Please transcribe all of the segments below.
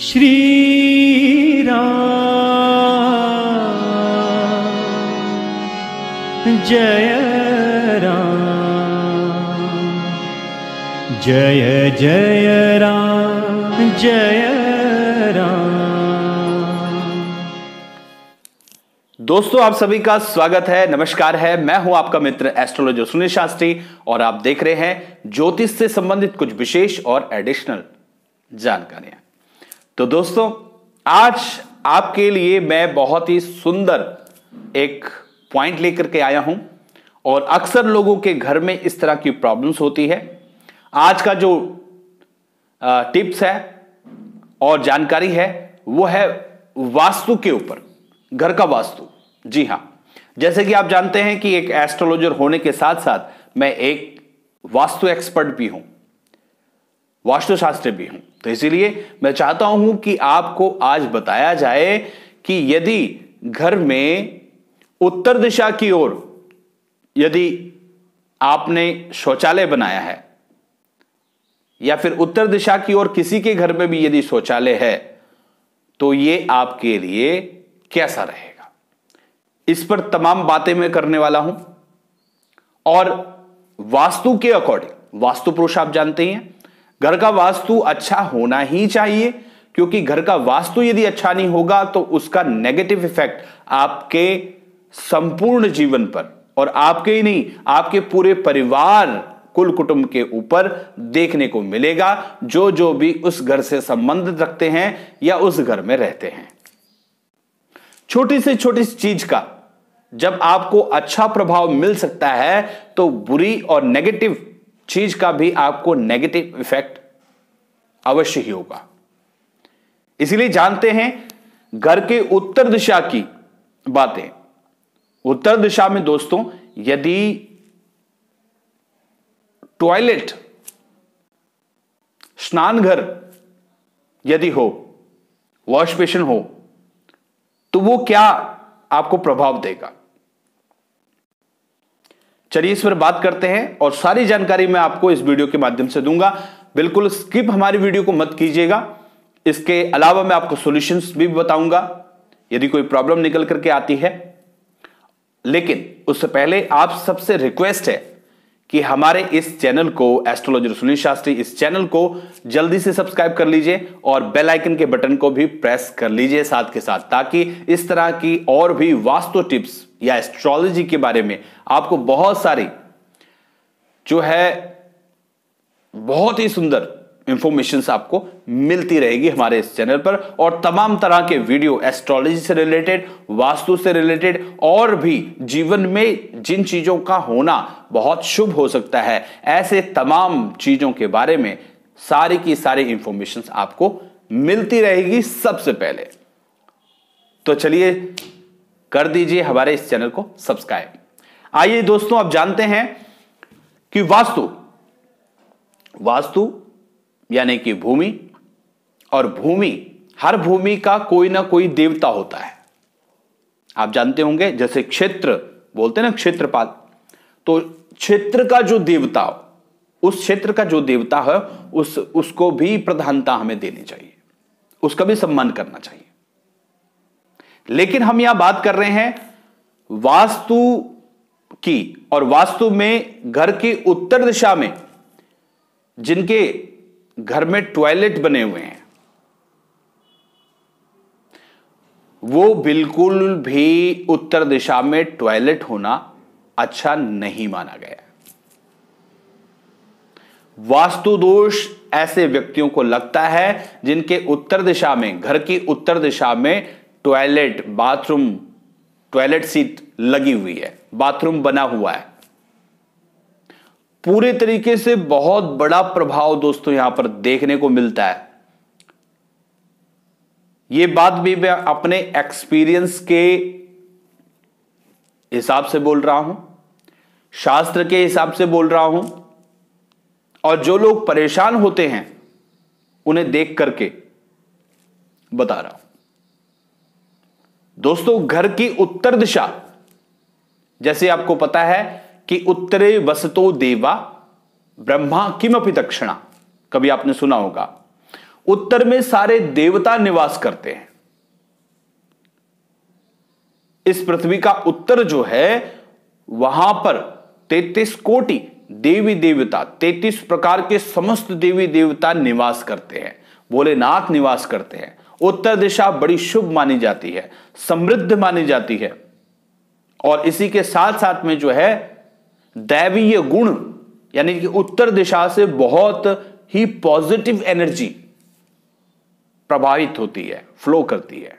श्री राम जय राम जय जय राम जय दोस्तों आप सभी का स्वागत है नमस्कार है मैं हूं आपका मित्र एस्ट्रोलॉजर सुनील शास्त्री और आप देख रहे हैं ज्योतिष से संबंधित कुछ विशेष और एडिशनल जानकारियां तो दोस्तों आज आपके लिए मैं बहुत ही सुंदर एक पॉइंट लेकर के आया हूं और अक्सर लोगों के घर में इस तरह की प्रॉब्लम्स होती है आज का जो टिप्स है और जानकारी है वो है वास्तु के ऊपर घर का वास्तु जी हां जैसे कि आप जानते हैं कि एक एस्ट्रोलॉजर होने के साथ साथ मैं एक वास्तु एक्सपर्ट भी हूं वास्तुशास्त्र भी हूं तो इसीलिए मैं चाहता हूं कि आपको आज बताया जाए कि यदि घर में उत्तर दिशा की ओर यदि आपने शौचालय बनाया है या फिर उत्तर दिशा की ओर किसी के घर में भी यदि शौचालय है तो ये आपके लिए कैसा रहेगा इस पर तमाम बातें मैं करने वाला हूं और वास्तु के अकॉर्डिंग वास्तु पुरुष आप जानते हैं घर का वास्तु अच्छा होना ही चाहिए क्योंकि घर का वास्तु यदि अच्छा नहीं होगा तो उसका नेगेटिव इफेक्ट आपके संपूर्ण जीवन पर और आपके ही नहीं आपके पूरे परिवार कुल कुटुंब के ऊपर देखने को मिलेगा जो जो भी उस घर से संबंध रखते हैं या उस घर में रहते हैं छोटी से छोटी चीज का जब आपको अच्छा प्रभाव मिल सकता है तो बुरी और नेगेटिव चीज का भी आपको नेगेटिव इफेक्ट अवश्य ही होगा इसलिए जानते हैं घर के उत्तर दिशा की बातें उत्तर दिशा में दोस्तों यदि टॉयलेट स्नान घर यदि हो वॉश बेसिन हो तो वो क्या आपको प्रभाव देगा चलिए इस पर बात करते हैं और सारी जानकारी मैं आपको इस वीडियो के माध्यम से दूंगा बिल्कुल स्किप हमारी वीडियो को मत कीजिएगा इसके अलावा मैं आपको सॉल्यूशंस भी बताऊंगा यदि कोई प्रॉब्लम निकल करके आती है लेकिन उससे पहले आप सबसे रिक्वेस्ट है कि हमारे इस चैनल को एस्ट्रोलॉजर सुनील शास्त्री इस चैनल को जल्दी से सब्सक्राइब कर लीजिए और बेल आइकन के बटन को भी प्रेस कर लीजिए साथ के साथ ताकि इस तरह की और भी वास्तु टिप्स या एस्ट्रोलॉजी के बारे में आपको बहुत सारी जो है बहुत ही सुंदर इंफॉर्मेशन आपको मिलती रहेगी हमारे इस चैनल पर और तमाम तरह के वीडियो एस्ट्रोलॉजी से रिलेटेड वास्तु से रिलेटेड और भी जीवन में जिन चीजों का होना बहुत शुभ हो सकता है ऐसे तमाम चीजों के बारे में सारी की सारी इंफॉर्मेशन आपको मिलती रहेगी सबसे पहले तो चलिए कर दीजिए हमारे इस चैनल को सब्सक्राइब आइए दोस्तों आप जानते हैं कि वास्तु वास्तु यानी कि भूमि और भूमि हर भूमि का कोई ना कोई देवता होता है आप जानते होंगे जैसे क्षेत्र बोलते हैं ना क्षेत्रपाल तो क्षेत्र का जो देवता उस क्षेत्र का जो देवता है उस उसको भी प्रधानता हमें देनी चाहिए उसका भी सम्मान करना चाहिए लेकिन हम यहां बात कर रहे हैं वास्तु की और वास्तु में घर की उत्तर दिशा में जिनके घर में टॉयलेट बने हुए हैं वो बिल्कुल भी उत्तर दिशा में टॉयलेट होना अच्छा नहीं माना गया वास्तु दोष ऐसे व्यक्तियों को लगता है जिनके उत्तर दिशा में घर की उत्तर दिशा में टॉयलेट बाथरूम टॉयलेट सीट लगी हुई है बाथरूम बना हुआ है पूरे तरीके से बहुत बड़ा प्रभाव दोस्तों यहां पर देखने को मिलता है ये बात भी मैं अपने एक्सपीरियंस के हिसाब से बोल रहा हूं शास्त्र के हिसाब से बोल रहा हूं और जो लोग परेशान होते हैं उन्हें देख करके बता रहा हूं दोस्तों घर की उत्तर दिशा जैसे आपको पता है कि उत्तरे वसतो देवा ब्रह्मा किमपि दक्षिणा कभी आपने सुना होगा उत्तर में सारे देवता निवास करते हैं इस पृथ्वी का उत्तर जो है वहां पर तैतीस कोटि देवी देवता तैतीस प्रकार के समस्त देवी देवता निवास करते हैं भोलेनाथ निवास करते हैं उत्तर दिशा बड़ी शुभ मानी जाती है समृद्ध मानी जाती है और इसी के साथ साथ में जो है दैवीय गुण यानी कि उत्तर दिशा से बहुत ही पॉजिटिव एनर्जी प्रभावित होती है फ्लो करती है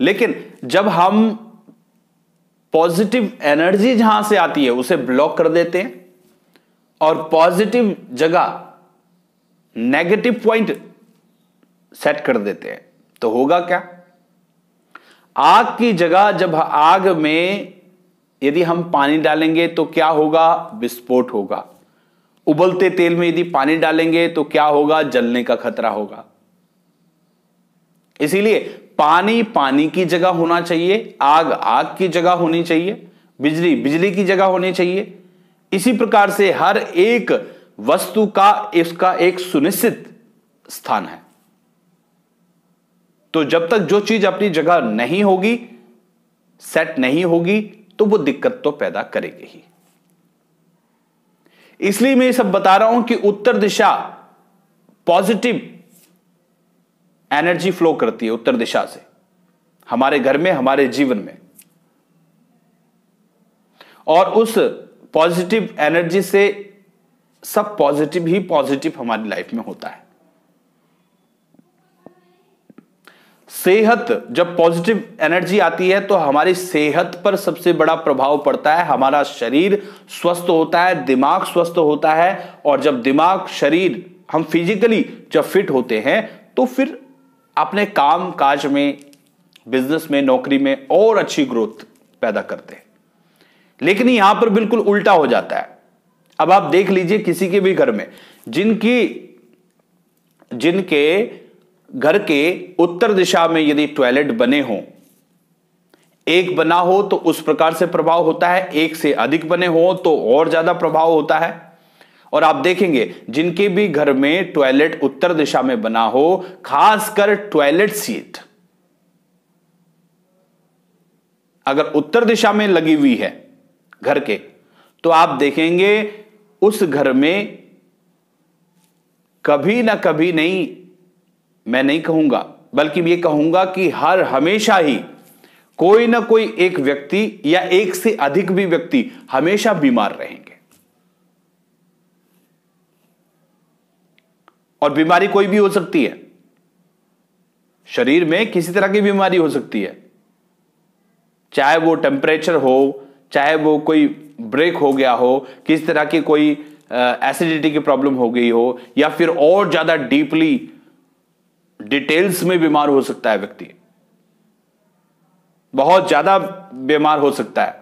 लेकिन जब हम पॉजिटिव एनर्जी जहां से आती है उसे ब्लॉक कर देते हैं और पॉजिटिव जगह नेगेटिव पॉइंट सेट कर देते हैं तो होगा क्या आग की जगह जब आग में यदि हम पानी डालेंगे तो क्या होगा विस्फोट होगा उबलते तेल में यदि पानी डालेंगे तो क्या होगा जलने का खतरा होगा इसीलिए पानी पानी की जगह होना चाहिए आग आग की जगह होनी चाहिए बिजली बिजली की जगह होनी चाहिए इसी प्रकार से हर एक वस्तु का इसका एक सुनिश्चित स्थान है तो जब तक जो चीज अपनी जगह नहीं होगी सेट नहीं होगी तो वो दिक्कत तो पैदा करेगी ही इसलिए मैं ये सब बता रहा हूं कि उत्तर दिशा पॉजिटिव एनर्जी फ्लो करती है उत्तर दिशा से हमारे घर में हमारे जीवन में और उस पॉजिटिव एनर्जी से सब पॉजिटिव ही पॉजिटिव हमारी लाइफ में होता है सेहत जब पॉजिटिव एनर्जी आती है तो हमारी सेहत पर सबसे बड़ा प्रभाव पड़ता है हमारा शरीर स्वस्थ होता है दिमाग स्वस्थ होता है और जब दिमाग शरीर हम फिजिकली जब फिट होते हैं तो फिर अपने काम काज में बिजनेस में नौकरी में और अच्छी ग्रोथ पैदा करते हैं लेकिन यहां पर बिल्कुल उल्टा हो जाता है अब आप देख लीजिए किसी के भी घर में जिनकी जिनके घर के उत्तर दिशा में यदि टॉयलेट बने हो एक बना हो तो उस प्रकार से प्रभाव होता है एक से अधिक बने हो तो और ज्यादा प्रभाव होता है और आप देखेंगे जिनके भी घर में टॉयलेट उत्तर दिशा में बना हो खासकर टॉयलेट सीट अगर उत्तर दिशा में लगी हुई है घर के तो आप देखेंगे उस घर में कभी ना कभी नहीं मैं नहीं कहूंगा बल्कि मैं कहूंगा कि हर हमेशा ही कोई ना कोई एक व्यक्ति या एक से अधिक भी व्यक्ति हमेशा बीमार रहेंगे और बीमारी कोई भी हो सकती है शरीर में किसी तरह की बीमारी हो सकती है चाहे वो टेम्परेचर हो चाहे वो कोई ब्रेक हो गया हो किस तरह की कोई एसिडिटी की प्रॉब्लम हो गई हो या फिर और ज्यादा डीपली डिटेल्स में बीमार हो सकता है व्यक्ति बहुत ज्यादा बीमार हो सकता है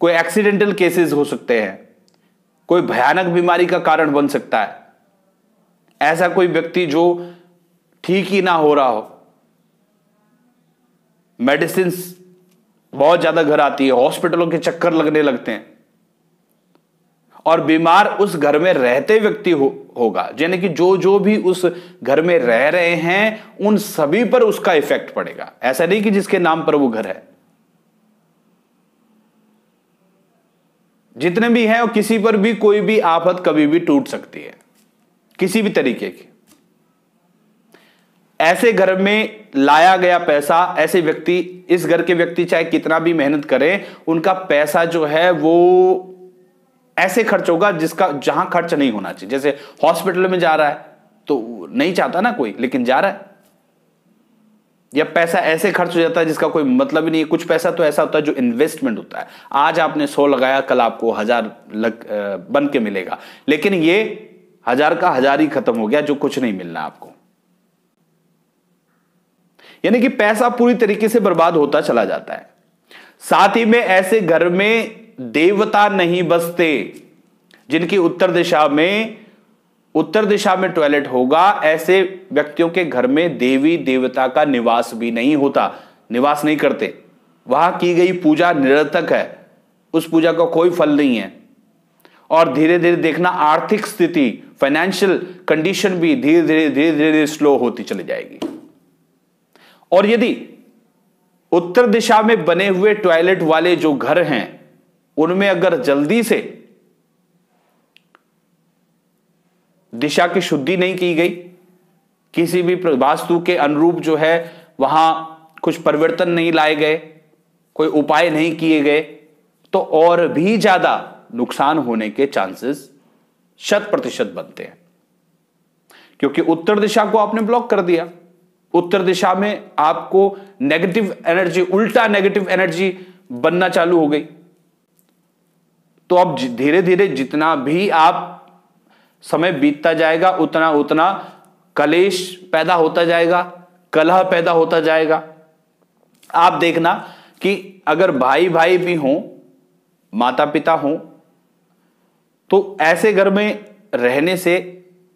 कोई एक्सीडेंटल केसेस हो सकते हैं कोई भयानक बीमारी का कारण बन सकता है ऐसा कोई व्यक्ति जो ठीक ही ना हो रहा हो मेडिसिन बहुत ज्यादा घर आती है हॉस्पिटलों के चक्कर लगने लगते हैं और बीमार उस घर में रहते व्यक्ति हो, होगा यानी कि जो जो भी उस घर में रह रहे हैं उन सभी पर उसका इफेक्ट पड़ेगा ऐसा नहीं कि जिसके नाम पर वो घर है जितने भी हैं वो किसी पर भी कोई भी आफत कभी भी टूट सकती है किसी भी तरीके की ऐसे घर में लाया गया पैसा ऐसे व्यक्ति इस घर के व्यक्ति चाहे कितना भी मेहनत करें उनका पैसा जो है वो ऐसे खर्च होगा जिसका जहां खर्च नहीं होना चाहिए जैसे हॉस्पिटल में जा रहा है तो नहीं चाहता ना कोई लेकिन जा रहा है या पैसा ऐसे खर्च हो जाता है जिसका कोई मतलब ही नहीं है कुछ पैसा तो ऐसा होता है जो इन्वेस्टमेंट होता है आज आपने सौ लगाया कल आपको हजार लग बन के मिलेगा लेकिन ये हजार का हजार ही खत्म हो गया जो कुछ नहीं मिलना आपको यानी कि पैसा पूरी तरीके से बर्बाद होता चला जाता है साथ ही में ऐसे घर में देवता नहीं बसते जिनकी उत्तर दिशा में उत्तर दिशा में टॉयलेट होगा ऐसे व्यक्तियों के घर में देवी देवता का निवास भी नहीं होता निवास नहीं करते वहां की गई पूजा निरर्थक है उस पूजा का कोई फल नहीं है और धीरे धीरे देखना आर्थिक स्थिति फाइनेंशियल कंडीशन भी धीरे धीरे धीरे धीरे स्लो होती चली जाएगी और यदि उत्तर दिशा में बने हुए टॉयलेट वाले जो घर हैं उनमें अगर जल्दी से दिशा की शुद्धि नहीं की गई किसी भी वास्तु के अनुरूप जो है वहां कुछ परिवर्तन नहीं लाए गए कोई उपाय नहीं किए गए तो और भी ज्यादा नुकसान होने के चांसेस शत प्रतिशत बनते हैं क्योंकि उत्तर दिशा को आपने ब्लॉक कर दिया उत्तर दिशा में आपको नेगेटिव एनर्जी उल्टा नेगेटिव एनर्जी बनना चालू हो गई तो अब धीरे धीरे जितना भी आप समय बीतता जाएगा उतना उतना कलेश पैदा होता जाएगा कलह पैदा होता जाएगा आप देखना कि अगर भाई भाई भी हो माता पिता हो तो ऐसे घर में रहने से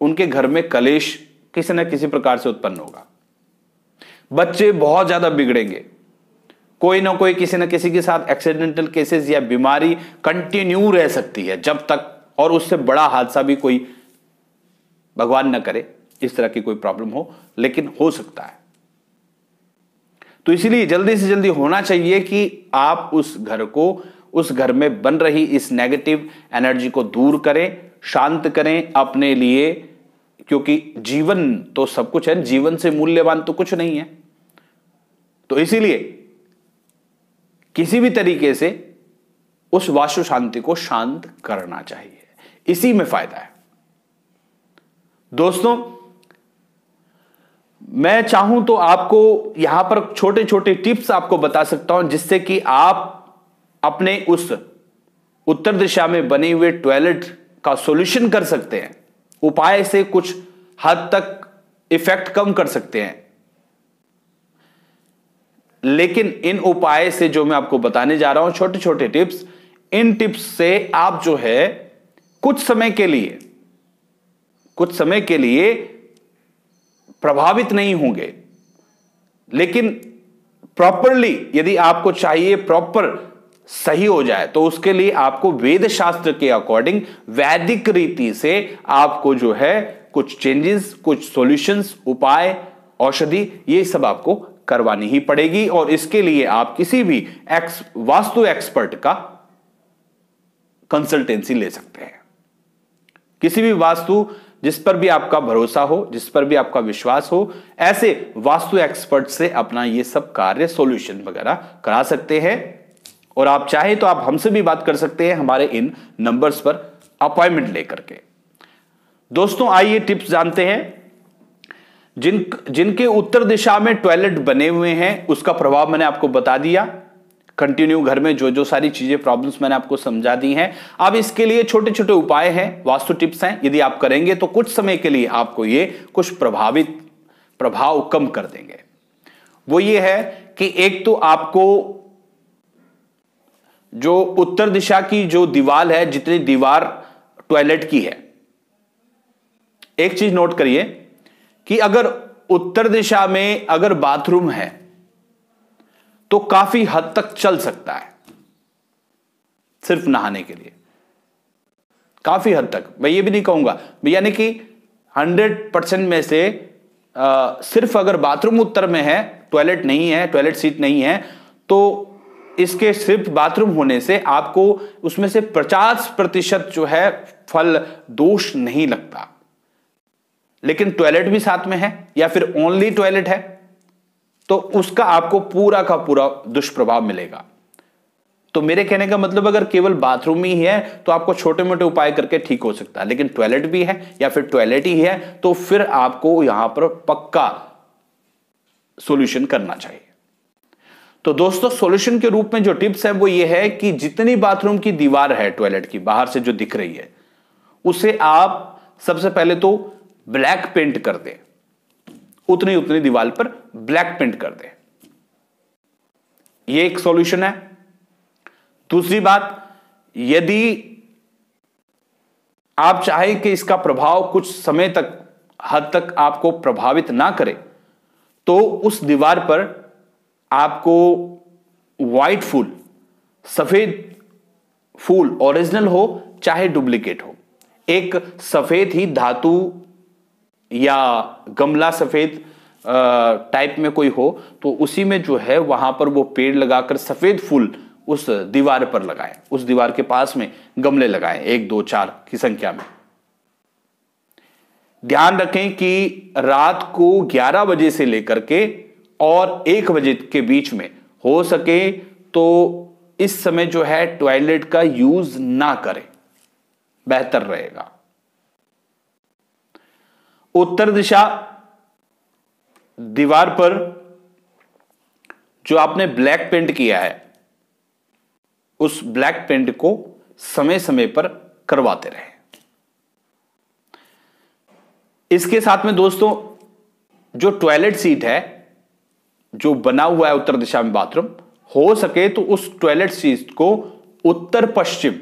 उनके घर में कलेश किसी न किसी प्रकार से उत्पन्न होगा बच्चे बहुत ज्यादा बिगड़ेंगे कोई ना कोई किसी ना किसी के साथ एक्सीडेंटल केसेस या बीमारी कंटिन्यू रह सकती है जब तक और उससे बड़ा हादसा भी कोई भगवान न करे इस तरह की कोई प्रॉब्लम हो लेकिन हो सकता है तो इसीलिए जल्दी से जल्दी होना चाहिए कि आप उस घर को उस घर में बन रही इस नेगेटिव एनर्जी को दूर करें शांत करें अपने लिए क्योंकि जीवन तो सब कुछ है जीवन से मूल्यवान तो कुछ नहीं है तो इसीलिए किसी भी तरीके से उस वाशु शांति को शांत करना चाहिए इसी में फायदा है दोस्तों मैं चाहूं तो आपको यहां पर छोटे छोटे टिप्स आपको बता सकता हूं जिससे कि आप अपने उस उत्तर दिशा में बने हुए टॉयलेट का सॉल्यूशन कर सकते हैं उपाय से कुछ हद तक इफेक्ट कम कर सकते हैं लेकिन इन उपाय से जो मैं आपको बताने जा रहा हूं छोटे छोटे टिप्स इन टिप्स से आप जो है कुछ समय के लिए कुछ समय के लिए प्रभावित नहीं होंगे लेकिन प्रॉपरली यदि आपको चाहिए प्रॉपर सही हो जाए तो उसके लिए आपको वेद शास्त्र के अकॉर्डिंग वैदिक रीति से आपको जो है कुछ चेंजेस कुछ सॉल्यूशंस उपाय औषधि ये सब आपको करवानी ही पड़ेगी और इसके लिए आप किसी भी एक्स वास्तु एक्सपर्ट का कंसल्टेंसी ले सकते हैं किसी भी वास्तु जिस पर भी आपका भरोसा हो जिस पर भी आपका विश्वास हो ऐसे वास्तु एक्सपर्ट से अपना ये सब कार्य सॉल्यूशन वगैरह करा सकते हैं और आप चाहे तो आप हमसे भी बात कर सकते हैं हमारे इन नंबर्स पर अपॉइंटमेंट लेकर के दोस्तों आइए टिप्स जानते हैं जिन जिनके उत्तर दिशा में टॉयलेट बने हुए हैं उसका प्रभाव मैंने आपको बता दिया कंटिन्यू घर में जो जो सारी चीजें प्रॉब्लम्स मैंने आपको समझा दी हैं अब इसके लिए छोटे छोटे उपाय हैं वास्तु टिप्स हैं यदि आप करेंगे तो कुछ समय के लिए आपको ये कुछ प्रभावित प्रभाव कम कर देंगे वो ये है कि एक तो आपको जो उत्तर दिशा की जो दीवार है जितनी दीवार टॉयलेट की है एक चीज नोट करिए कि अगर उत्तर दिशा में अगर बाथरूम है तो काफी हद तक चल सकता है सिर्फ नहाने के लिए काफी हद तक मैं ये भी नहीं कहूंगा यानी कि 100 परसेंट में से आ, सिर्फ अगर बाथरूम उत्तर में है टॉयलेट नहीं है टॉयलेट सीट नहीं है तो इसके सिर्फ बाथरूम होने से आपको उसमें से पचास प्रतिशत जो है फल दोष नहीं लगता लेकिन टॉयलेट भी साथ में है या फिर ओनली टॉयलेट है तो उसका आपको पूरा का पूरा दुष्प्रभाव मिलेगा तो मेरे कहने का मतलब अगर केवल बाथरूम ही है तो आपको छोटे मोटे उपाय करके ठीक हो सकता है लेकिन टॉयलेट भी है या फिर टॉयलेट ही है तो फिर आपको यहां पर पक्का सॉल्यूशन करना चाहिए तो दोस्तों सॉल्यूशन के रूप में जो टिप्स है वो ये है कि जितनी बाथरूम की दीवार है टॉयलेट की बाहर से जो दिख रही है उसे आप सबसे पहले तो ब्लैक पेंट कर दे उतनी उतनी दीवार पर ब्लैक पेंट कर दे ये एक सॉल्यूशन है दूसरी बात यदि आप चाहे कि इसका प्रभाव कुछ समय तक हद तक आपको प्रभावित ना करे तो उस दीवार पर आपको वाइट फूल सफेद फूल ओरिजिनल हो चाहे डुप्लीकेट हो एक सफेद ही धातु या गमला सफेद टाइप में कोई हो तो उसी में जो है वहां पर वो पेड़ लगाकर सफेद फूल उस दीवार पर लगाए उस दीवार के पास में गमले लगाए एक दो चार की संख्या में ध्यान रखें कि रात को 11 बजे से लेकर के और 1 बजे के बीच में हो सके तो इस समय जो है टॉयलेट का यूज ना करें बेहतर रहेगा उत्तर दिशा दीवार पर जो आपने ब्लैक पेंट किया है उस ब्लैक पेंट को समय समय पर करवाते रहे इसके साथ में दोस्तों जो टॉयलेट सीट है जो बना हुआ है उत्तर दिशा में बाथरूम हो सके तो उस टॉयलेट सीट को उत्तर पश्चिम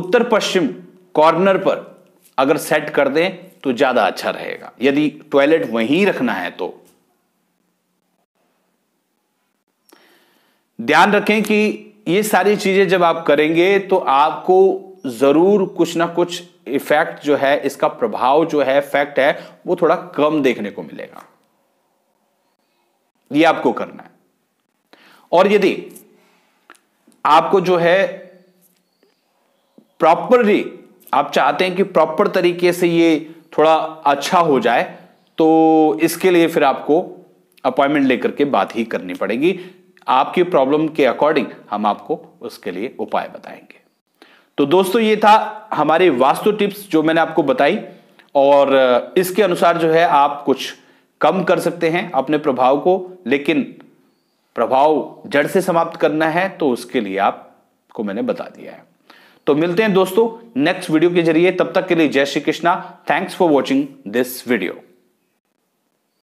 उत्तर पश्चिम कॉर्नर पर अगर सेट कर दें तो ज़्यादा अच्छा रहेगा यदि टॉयलेट वहीं रखना है तो ध्यान रखें कि ये सारी चीज़ें जब आप करेंगे तो आपको ज़रूर कुछ ना कुछ इफेक्ट जो है इसका प्रभाव जो है इफेक्ट है वो थोड़ा कम देखने को मिलेगा ये आपको करना है और यदि आपको जो है प्रॉपरली आप चाहते हैं कि प्रॉपर तरीके से ये थोड़ा अच्छा हो जाए तो इसके लिए फिर आपको अपॉइंटमेंट लेकर के बात ही करनी पड़ेगी आपकी प्रॉब्लम के अकॉर्डिंग हम आपको उसके लिए उपाय बताएंगे तो दोस्तों ये था हमारी वास्तु टिप्स जो मैंने आपको बताई और इसके अनुसार जो है आप कुछ कम कर सकते हैं अपने प्रभाव को लेकिन प्रभाव जड़ से समाप्त करना है तो उसके लिए आपको मैंने बता दिया है तो मिलते हैं दोस्तों नेक्स्ट वीडियो के जरिए तब तक के लिए जय Shri Krishna thanks for watching this video